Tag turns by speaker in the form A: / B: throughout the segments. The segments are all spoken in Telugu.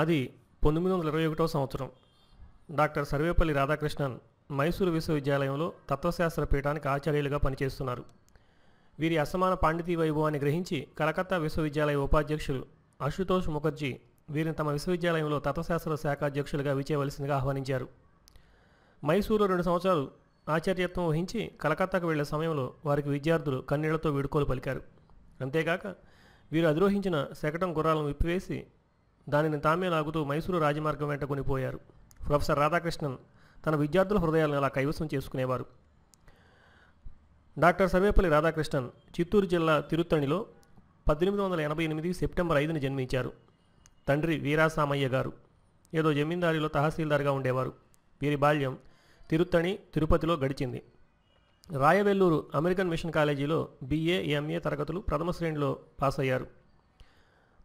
A: అది పంతొమ్మిది వందల ఇరవై ఒకటో సంవత్సరం డాక్టర్ సర్వేపల్లి రాధాకృష్ణన్ మైసూరు విశ్వవిద్యాలయంలో తత్వశాస్త్ర పీఠానికి ఆచార్యులుగా పనిచేస్తున్నారు వీరి అసమాన పాండితీ వైభవాన్ని గ్రహించి కలకత్తా విశ్వవిద్యాలయ ఉపాధ్యక్షులు అశుతోష్ ముఖర్జీ వీరిని తమ విశ్వవిద్యాలయంలో తత్వశాస్త్ర శాఖ అధ్యక్షులుగా విచేయవలసిందిగా ఆహ్వానించారు మైసూరు రెండు సంవత్సరాలు ఆచార్యత్వం వహించి కలకత్తాకు వెళ్లే సమయంలో వారికి విద్యార్థులు కన్నీళ్లతో వీడుకోలు పలికారు అంతేకాక వీరు అధిరోహించిన శకటం గుర్రాలను విప్పివేసి దానిని తామే లాగుతూ మైసూరు రాజమార్గం వెంట కొనిపోయారు ప్రొఫెసర్ రాధాకృష్ణన్ తన విద్యార్థుల హృదయాలను అలా కైవసం చేసుకునేవారు డాక్టర్ సర్వేపల్లి రాధాకృష్ణన్ చిత్తూరు జిల్లా తిరుత్తణిలో పద్దెనిమిది వందల ఎనభై ఎనిమిది సెప్టెంబర్ ఐదుని జన్మించారు తండ్రి వీరాసామయ్య గారు ఏదో జమీందారిలో తహసీల్దార్గా ఉండేవారు వీరి బాల్యం తిరుత్తణి తిరుపతిలో గడిచింది రాయవెల్లూరు అమెరికన్ మిషన్ కాలేజీలో బిఏ ఎంఏ తరగతులు ప్రథమ శ్రేణిలో పాస్ అయ్యారు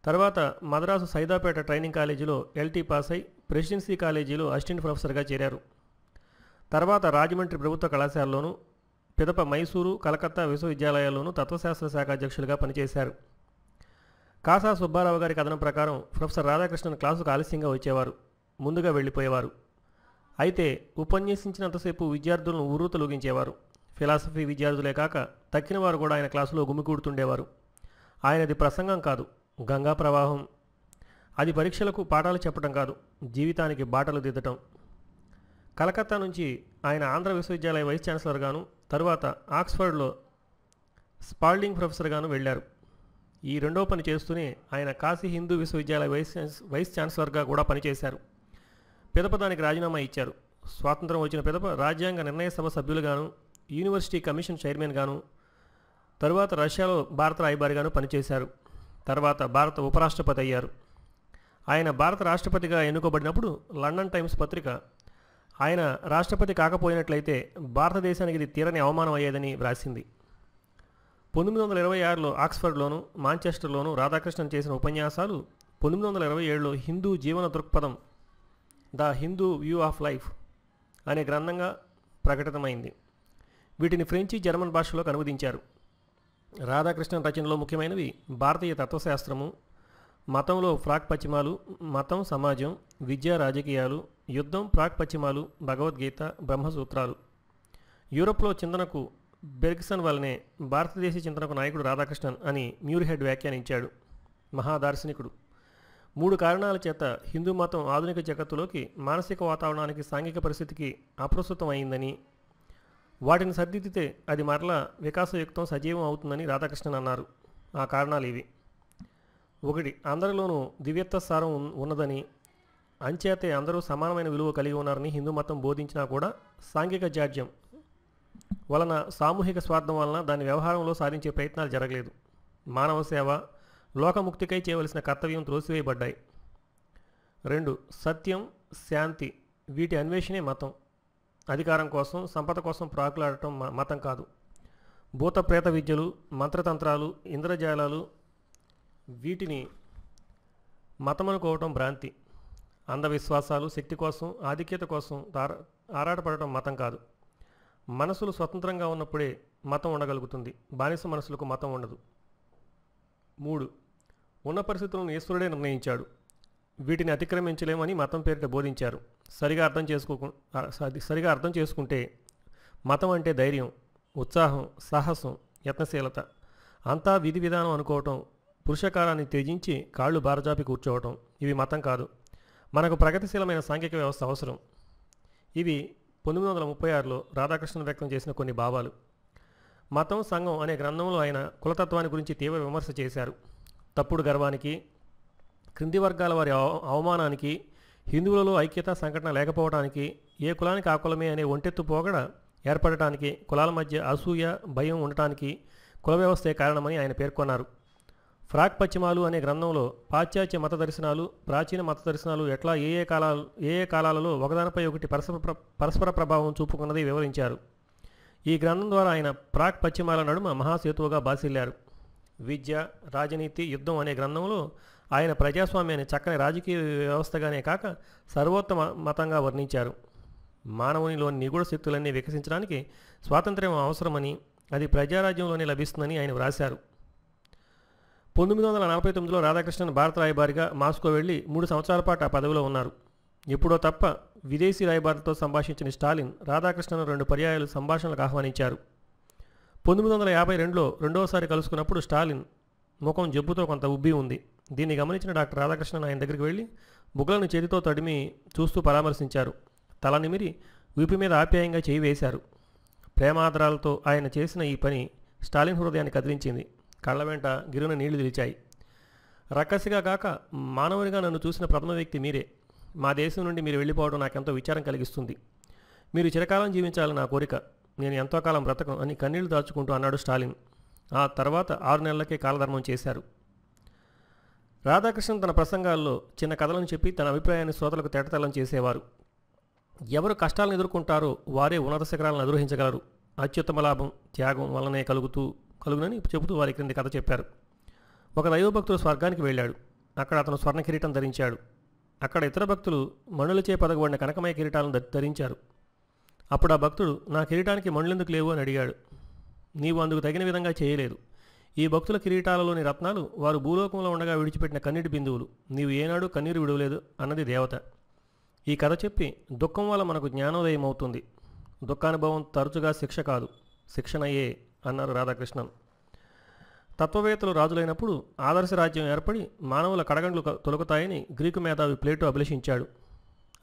A: తర్వాత మద్రాసు సైదాపేట ట్రైనింగ్ కాలేజీలో ఎల్టీ పాస్ అయి ప్రెసిడెన్సీ కాలేజీలో అసిస్టెంట్ ప్రొఫెసర్గా చేరారు తర్వాత రాజమండ్రి ప్రభుత్వ కళాశాలలోను పిదప మైసూరు కలకత్తా విశ్వవిద్యాలయాల్లోనూ తత్వశాస్త్ర శాఖ అధ్యక్షులుగా పనిచేశారు కాసా సుబ్బారావు గారి కథనం ప్రకారం ప్రొఫెసర్ రాధాకృష్ణన్ క్లాసుకు ఆలస్యంగా వచ్చేవారు ముందుగా వెళ్ళిపోయేవారు అయితే ఉపన్యసించినంతసేపు విద్యార్థులను ఊరు లోగించేవారు ఫిలాసఫీ విద్యార్థులే కాక తక్కిన వారు కూడా ఆయన క్లాసులో గుమికూడుతుండేవారు ఆయనది ప్రసంగం కాదు గంగా ప్రవాహం అది పరీక్షలకు పాఠాలు చెప్పడం కాదు జీవితానికి బాటలు దిద్దటం కలకత్తా నుంచి ఆయన ఆంధ్ర విశ్వవిద్యాలయ వైస్ ఛాన్సలర్గాను తరువాత ఆక్స్ఫర్డ్లో స్పాల్డింగ్ ప్రొఫెసర్గాను వెళ్ళారు ఈ రెండో పని చేస్తూనే ఆయన కాశీ హిందూ విశ్వవిద్యాలయ వైస్ వైస్ ఛాన్సలర్గా కూడా పనిచేశారు పిదపదానికి రాజీనామా ఇచ్చారు స్వాతంత్రం వచ్చిన పిదప రాజ్యాంగ నిర్ణయ సభ సభ్యులుగాను యూనివర్సిటీ కమిషన్ చైర్మన్గాను తరువాత రష్యాలో భారత రాయబారిగాను పనిచేశారు తర్వాత భారత ఉపరాష్ట్రపతి అయ్యారు ఆయన భారత రాష్ట్రపతిగా ఎన్నుకోబడినప్పుడు లండన్ టైమ్స్ పత్రిక ఆయన రాష్ట్రపతి కాకపోయినట్లయితే భారతదేశానికి ఇది తీరని అవమానం అయ్యేదని వ్రాసింది పంతొమ్మిది వందల ఇరవై ఆరులో ఆక్స్ఫర్డ్లోను మాంచెస్టర్లోను రాధాకృష్ణన్ చేసిన ఉపన్యాసాలు పంతొమ్మిది వందల ఇరవై ఏడులో హిందూ జీవన దృక్పథం the Hindu view of life అనే గ్రంథంగా ప్రకటితమైంది వీటిని ఫ్రెంచి జర్మన్ భాషలోకి అనువదించారు రాధాకృష్ణన్ రచనలో ముఖ్యమైనవి భారతీయ తత్వశాస్త్రము మతంలో ప్రాక్ పశ్చిమాలు మతం సమాజం విద్యా రాజకీయాలు యుద్ధం ప్రాక్ పశ్చిమాలు భగవద్గీత బ్రహ్మసూత్రాలు యూరోప్లో చింతనకు బెర్గ్సన్ వల్లనే భారతదేశ చింతనకు నాయకుడు రాధాకృష్ణన్ అని మ్యూర్హెడ్ వ్యాఖ్యానించాడు మహాదార్శనికుడు మూడు కారణాల చేత హిందూ మతం ఆధునిక జగత్తులోకి మానసిక వాతావరణానికి సాంఘిక పరిస్థితికి అప్రస్తుతం అయిందని వాటిని సరిదిద్దితే అది మరలా వికాసయుక్తం సజీవం అవుతుందని రాధాకృష్ణన్ అన్నారు ఆ కారణాలు ఇవి ఒకటి అందరిలోనూ దివ్యత్వ సారం ఉన్నదని అంచేతే అందరూ సమానమైన విలువ కలిగి ఉన్నారని హిందూ మతం బోధించినా కూడా సాంఘిక జాడ్యం వలన సామూహిక స్వార్థం వలన దాని వ్యవహారంలో సాధించే ప్రయత్నాలు జరగలేదు మానవ సేవ లోకముక్తికై చేయవలసిన కర్తవ్యం త్రోసివేయబడ్డాయి రెండు సత్యం శాంతి వీటి అన్వేషణే మతం అధికారం కోసం సంపద కోసం ప్రాకులాడటం మతం కాదు భూత ప్రేత విద్యలు మంత్రతంత్రాలు ఇంద్రజాలాలు వీటిని మతమనుకోవటం భ్రాంతి అంధవిశ్వాసాలు శక్తి కోసం ఆధిక్యత కోసం ఆరాటపడటం మతం కాదు మనసులు స్వతంత్రంగా ఉన్నప్పుడే మతం ఉండగలుగుతుంది బానిస మనసులకు మతం ఉండదు మూడు ఉన్న పరిస్థితులను ఈశ్వరుడే నిర్ణయించాడు వీటిని అతిక్రమించలేమని మతం పేరిట బోధించారు సరిగా అర్థం చేసుకోకు సరిగా అర్థం చేసుకుంటే మతం అంటే ధైర్యం ఉత్సాహం సాహసం యత్నశీలత అంతా విధి విధానం అనుకోవటం పురుషకారాన్ని త్యజించి కాళ్ళు బారజాపి కూర్చోవటం ఇవి మతం కాదు మనకు ప్రగతిశీలమైన సాంఘిక వ్యవస్థ అవసరం ఇవి పంతొమ్మిది వందల ముప్పై ఆరులో రాధాకృష్ణ వ్యక్తం చేసిన కొన్ని భావాలు మతం సంఘం అనే గ్రంథంలో ఆయన కులతత్వాన్ని గురించి తీవ్ర విమర్శ చేశారు తప్పుడు గర్వానికి క్రింది వర్గాల వారి అవమానానికి హిందువులలో ఐక్యత సంఘటన లేకపోవడానికి ఏ కులానికి ఆకులమే అనే ఒంటెత్తు పోగడ ఏర్పడటానికి కులాల మధ్య అసూయ భయం ఉండటానికి కుల వ్యవస్థే కారణమని ఆయన పేర్కొన్నారు ఫ్రాక్ పశ్చిమాలు అనే గ్రంథంలో పాశ్చాత్య మత దర్శనాలు ప్రాచీన మత దర్శనాలు ఎట్లా ఏ ఏ కాలాలు ఏ ఏ కాలాలలో ఒకదానిపై ఒకటి పరస్పర పరస్పర ప్రభావం చూపుకున్నది వివరించారు ఈ గ్రంథం ద్వారా ఆయన ప్రాక్ పశ్చిమాల నడుమ మహాసేతువుగా బాసిల్లారు విద్య రాజనీతి యుద్ధం అనే గ్రంథంలో ఆయన ప్రజాస్వామ్యాన్ని చక్కని రాజకీయ వ్యవస్థగానే కాక సర్వోత్తమ మతంగా వర్ణించారు మానవునిలోని నిగూఢ శక్తులన్నీ వికసించడానికి స్వాతంత్ర్యం అవసరమని అది ప్రజారాజ్యంలోనే లభిస్తుందని ఆయన వ్రాశారు పంతొమ్మిది వందల నలభై తొమ్మిదిలో రాధాకృష్ణన్ భారత రాయబారిగా మాస్కో వెళ్ళి మూడు సంవత్సరాల పాటు ఆ పదవిలో ఉన్నారు ఎప్పుడో తప్ప విదేశీ రాయబారులతో సంభాషించిన స్టాలిన్ రాధాకృష్ణను రెండు పర్యాయాలు సంభాషణలకు ఆహ్వానించారు పంతొమ్మిది వందల యాభై రెండులో రెండవసారి కలుసుకున్నప్పుడు స్టాలిన్ ముఖం జబ్బుతో కొంత ఉబ్బి ఉంది దీన్ని గమనించిన డాక్టర్ రాధాకృష్ణన్ ఆయన దగ్గరికి వెళ్ళి బుగ్గలను చేతితో తడిమి చూస్తూ పరామర్శించారు తల నిమిరి వీపు మీద ఆప్యాయంగా చేయి వేశారు ప్రేమాదరాలతో ఆయన చేసిన ఈ పని స్టాలిన్ హృదయాన్ని కదిలించింది కళ్ళ వెంట గిరున నీళ్లు తెలిచాయి రక్కసిగా కాక మానవునిగా నన్ను చూసిన ప్రథమ వ్యక్తి మీరే మా దేశం నుండి మీరు వెళ్ళిపోవడం నాకెంతో విచారం కలిగిస్తుంది మీరు చిరకాలం జీవించాలని నా కోరిక నేను ఎంతో కాలం బ్రతకం అని కన్నీళ్లు దాచుకుంటూ అన్నాడు స్టాలిన్ ఆ తర్వాత ఆరు నెలలకే కాలధర్మం చేశారు రాధాకృష్ణన్ తన ప్రసంగాల్లో చిన్న కథలను చెప్పి తన అభిప్రాయాన్ని శ్రోతలకు తేటతలం చేసేవారు ఎవరు కష్టాలను ఎదుర్కొంటారో వారే ఉన్నత శిఖరాలను అధిరోహించగలరు అత్యుత్తమ లాభం త్యాగం వల్లనే కలుగుతూ కలుగునని చెబుతూ వారి క్రింది కథ చెప్పారు ఒక దైవభక్తుడు స్వర్గానికి వెళ్ళాడు అక్కడ అతను స్వర్ణ కిరీటం ధరించాడు అక్కడ ఇతర భక్తులు మణులచే పదగబడిన కనకమయ కిరీటాలను ధరించారు అప్పుడు ఆ భక్తుడు నా కిరీటానికి మణులెందుకు లేవు అని అడిగాడు నీవు అందుకు తగిన విధంగా చేయలేదు ఈ భక్తుల కిరీటాలలోని రత్నాలు వారు భూలోకంలో ఉండగా విడిచిపెట్టిన కన్నీటి బిందువులు నీవు ఏనాడు కన్నీరు విడవలేదు అన్నది దేవత ఈ కథ చెప్పి దుఃఖం వల్ల మనకు జ్ఞానోదయం అవుతుంది దుఃఖానుభవం తరచుగా శిక్ష కాదు శిక్షణయే అన్నారు రాధాకృష్ణన్ తత్వవేత్తలు రాజులైనప్పుడు ఆదర్శ రాజ్యం ఏర్పడి మానవుల కడగండ్లు తొలగుతాయని గ్రీకు మేధావి ప్లేటో అభిలషించాడు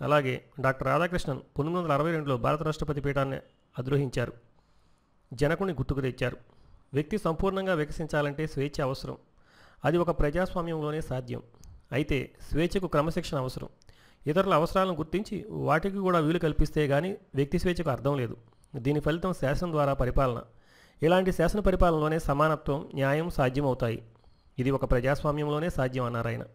A: అలాగే డాక్టర్ రాధాకృష్ణన్ పంతొమ్మిది వందల అరవై రెండులో భారత రాష్ట్రపతి పీఠాన్ని అధిరోహించారు జనకుని గుర్తుకు తెచ్చారు వ్యక్తి సంపూర్ణంగా వికసించాలంటే స్వేచ్ఛ అవసరం అది ఒక ప్రజాస్వామ్యంలోనే సాధ్యం అయితే స్వేచ్ఛకు క్రమశిక్షణ అవసరం ఇతరుల అవసరాలను గుర్తించి వాటికి కూడా వీలు కల్పిస్తే కానీ వ్యక్తి స్వేచ్ఛకు అర్థం లేదు దీని ఫలితం శాసనం ద్వారా పరిపాలన ఇలాంటి శాసన పరిపాలనలోనే సమానత్వం న్యాయం సాధ్యమవుతాయి ఇది ఒక ప్రజాస్వామ్యంలోనే సాధ్యం అన్నారు ఆయన